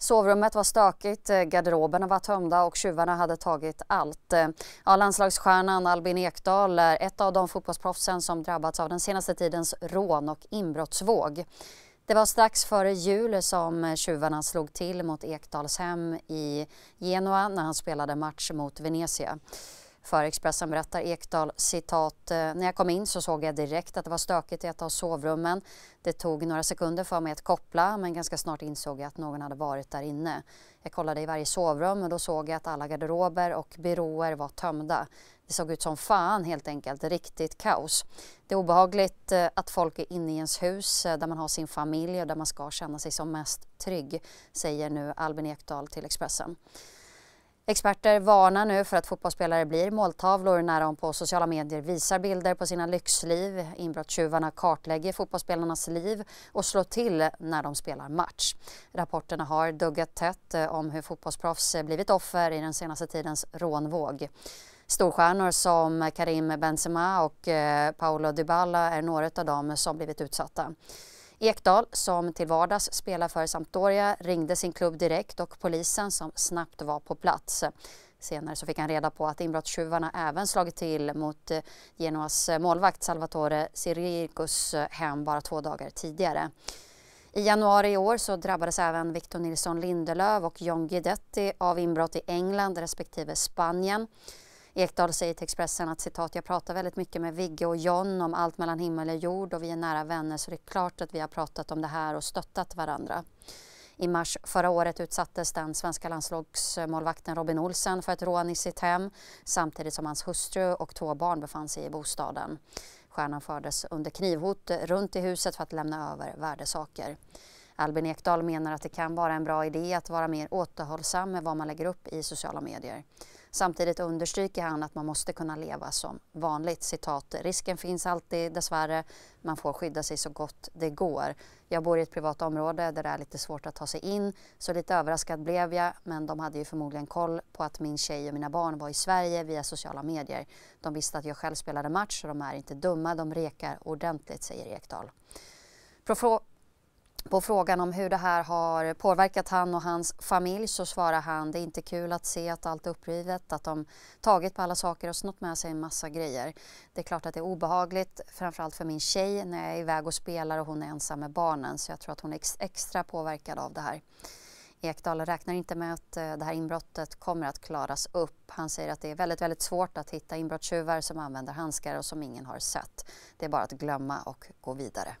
Sovrummet var stökigt, eh, garderoberna var tömda och tjuvarna hade tagit allt. Eh, ja, landslagsstjärnan Albin Ekdal är ett av de fotbollsproffsen som drabbats av den senaste tidens rån och inbrottsvåg. Det var strax före jul som tjuvarna slog till mot Ekdals hem i Genua när han spelade match mot Venezia. För Expressen berättar Ekdal citat. Eh, när jag kom in så såg jag direkt att det var stökigt i ett av sovrummen. Det tog några sekunder för mig att koppla men ganska snart insåg jag att någon hade varit där inne. Jag kollade i varje sovrum och då såg jag att alla garderober och byråer var tömda. Det såg ut som fan helt enkelt, riktigt kaos. Det är obehagligt eh, att folk är inne i ens hus eh, där man har sin familj och där man ska känna sig som mest trygg, säger nu Albin Ekdal till Expressen. Experter varnar nu för att fotbollsspelare blir måltavlor när de på sociala medier visar bilder på sina lyxliv. Inbrottstjuvarna kartlägger fotbollsspelarnas liv och slår till när de spelar match. Rapporterna har duggat tätt eh, om hur fotbollsproffs eh, blivit offer i den senaste tidens rånvåg. Storstjärnor som Karim Benzema och eh, Paolo Dybala är några av dem som blivit utsatta. Ekdal, som till vardags spelar för Sampdoria, ringde sin klubb direkt och polisen som snabbt var på plats. Senare så fick han reda på att inbrottstjuvarna även slagit till mot eh, Genoas eh, målvakt Salvatore Sirigus eh, hem bara två dagar tidigare. I januari i år så drabbades även Victor Nilsson Lindelöf och John Guidetti av inbrott i England respektive Spanien. Ekdahl säger till Expressen att citat, jag pratar väldigt mycket med Vigge och John om allt mellan himmel och jord och vi är nära vänner så det är klart att vi har pratat om det här och stöttat varandra. I mars förra året utsattes den svenska landslagsmålvakten Robin Olsen för ett rån i sitt hem samtidigt som hans hustru och två barn befann sig i bostaden. Stjärnan fördes under knivhot runt i huset för att lämna över värdesaker. Albin Ekdal menar att det kan vara en bra idé att vara mer återhållsam med vad man lägger upp i sociala medier. Samtidigt understryker han att man måste kunna leva som vanligt. Citat, risken finns alltid dessvärre, man får skydda sig så gott det går. Jag bor i ett privat område där det är lite svårt att ta sig in, så lite överraskad blev jag, men de hade ju förmodligen koll på att min tjej och mina barn var i Sverige via sociala medier. De visste att jag själv spelade match så de är inte dumma, de rekar ordentligt, säger Ekdal. På frågan om hur det här har påverkat han och hans familj så svarar han det är inte kul att se att allt är upprivet, att de tagit på alla saker och snott med sig en massa grejer. Det är klart att det är obehagligt, framförallt för min tjej när jag är iväg och spelar och hon är ensam med barnen så jag tror att hon är extra påverkad av det här. Ekdal räknar inte med att eh, det här inbrottet kommer att klaras upp. Han säger att det är väldigt, väldigt svårt att hitta inbrottstjuvar som använder handskar och som ingen har sett. Det är bara att glömma och gå vidare.